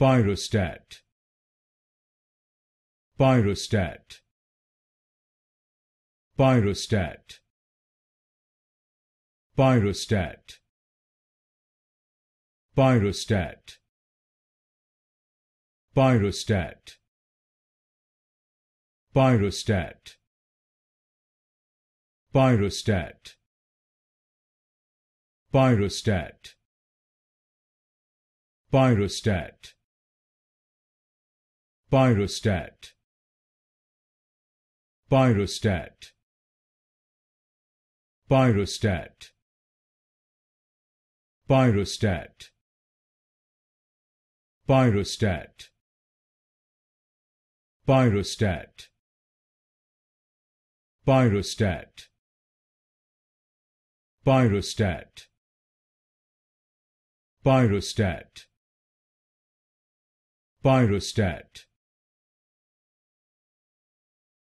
pyrostat pyrostat pyrostat pyrostat pyrostat pyrostat pyrostat pyrostat pyrostat pyrostat pyrostat pyrostat pyrostat pyrostat pyrostat pyrostat pyrostat pyrostat pyrostat pyrostat